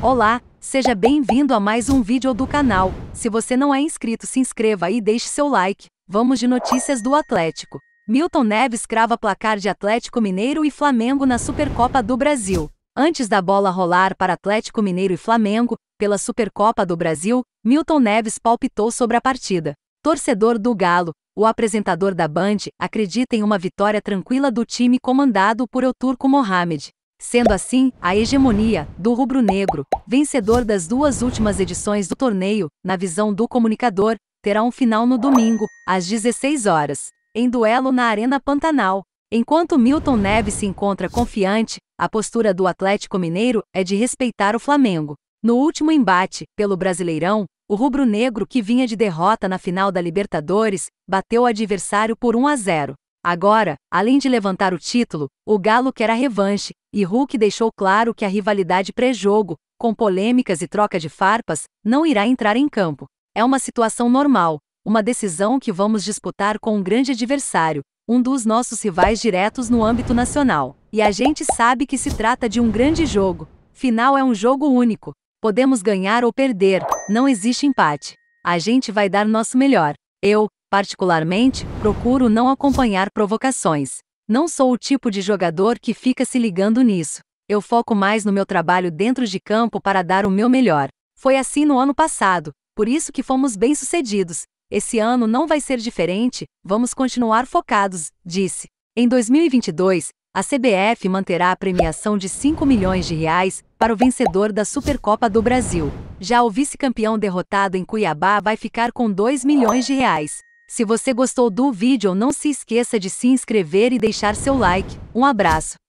Olá, seja bem-vindo a mais um vídeo do canal. Se você não é inscrito, se inscreva e deixe seu like. Vamos de notícias do Atlético. Milton Neves crava placar de Atlético Mineiro e Flamengo na Supercopa do Brasil. Antes da bola rolar para Atlético Mineiro e Flamengo, pela Supercopa do Brasil, Milton Neves palpitou sobre a partida. Torcedor do Galo, o apresentador da Band acredita em uma vitória tranquila do time comandado por Euturco Mohamed. Sendo assim, a hegemonia do rubro-negro, vencedor das duas últimas edições do torneio, na visão do comunicador, terá um final no domingo, às 16 horas, em duelo na Arena Pantanal. Enquanto Milton Neves se encontra confiante, a postura do Atlético Mineiro é de respeitar o Flamengo. No último embate, pelo Brasileirão, o rubro-negro que vinha de derrota na final da Libertadores, bateu o adversário por 1 a 0. Agora, além de levantar o título, o Galo quer a revanche, e Hulk deixou claro que a rivalidade pré-jogo, com polêmicas e troca de farpas, não irá entrar em campo. É uma situação normal, uma decisão que vamos disputar com um grande adversário, um dos nossos rivais diretos no âmbito nacional. E a gente sabe que se trata de um grande jogo. Final é um jogo único. Podemos ganhar ou perder, não existe empate. A gente vai dar nosso melhor. Eu, particularmente, procuro não acompanhar provocações. Não sou o tipo de jogador que fica se ligando nisso. Eu foco mais no meu trabalho dentro de campo para dar o meu melhor. Foi assim no ano passado, por isso que fomos bem-sucedidos. Esse ano não vai ser diferente, vamos continuar focados, disse. Em 2022, a CBF manterá a premiação de 5 milhões de reais para o vencedor da Supercopa do Brasil. Já o vice-campeão derrotado em Cuiabá vai ficar com 2 milhões de reais. Se você gostou do vídeo, não se esqueça de se inscrever e deixar seu like. Um abraço!